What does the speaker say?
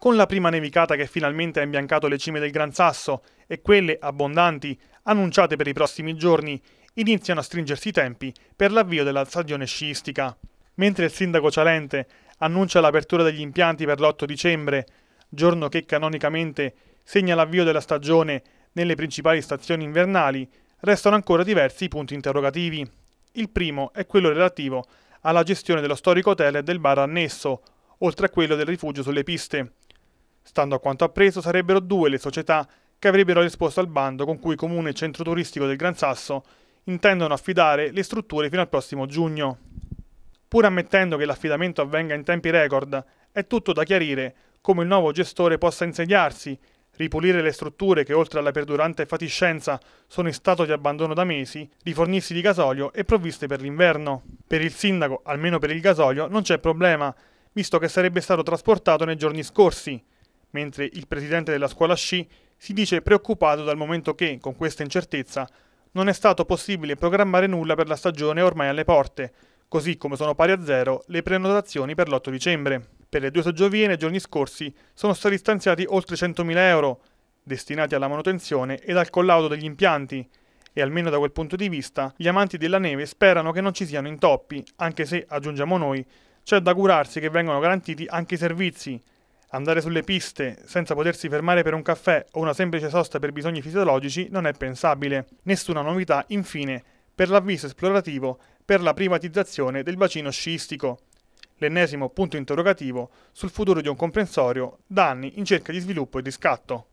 Con la prima nevicata che finalmente ha imbiancato le cime del Gran Sasso e quelle abbondanti annunciate per i prossimi giorni, iniziano a stringersi i tempi per l'avvio della stagione sciistica. Mentre il sindaco Cialente annuncia l'apertura degli impianti per l'8 dicembre, giorno che canonicamente segna l'avvio della stagione nelle principali stazioni invernali, restano ancora diversi i punti interrogativi. Il primo è quello relativo alla gestione dello storico hotel e del bar annesso, oltre a quello del rifugio sulle piste, Stando a quanto appreso, sarebbero due le società che avrebbero risposto al bando con cui Comune e Centro Turistico del Gran Sasso intendono affidare le strutture fino al prossimo giugno. Pur ammettendo che l'affidamento avvenga in tempi record, è tutto da chiarire come il nuovo gestore possa insediarsi, ripulire le strutture che oltre alla perdurante fatiscenza sono in stato di abbandono da mesi, rifornirsi di gasolio e provviste per l'inverno. Per il sindaco, almeno per il gasolio, non c'è problema, visto che sarebbe stato trasportato nei giorni scorsi, mentre il presidente della scuola sci si dice preoccupato dal momento che, con questa incertezza, non è stato possibile programmare nulla per la stagione ormai alle porte, così come sono pari a zero le prenotazioni per l'8 dicembre. Per le due soggioviene, giorni scorsi, sono stati stanziati oltre 100.000 euro, destinati alla manutenzione ed al collaudo degli impianti, e almeno da quel punto di vista gli amanti della neve sperano che non ci siano intoppi, anche se, aggiungiamo noi, c'è da curarsi che vengano garantiti anche i servizi, Andare sulle piste senza potersi fermare per un caffè o una semplice sosta per bisogni fisiologici non è pensabile. Nessuna novità, infine, per l'avviso esplorativo per la privatizzazione del bacino sciistico. L'ennesimo punto interrogativo sul futuro di un comprensorio da anni in cerca di sviluppo e riscatto.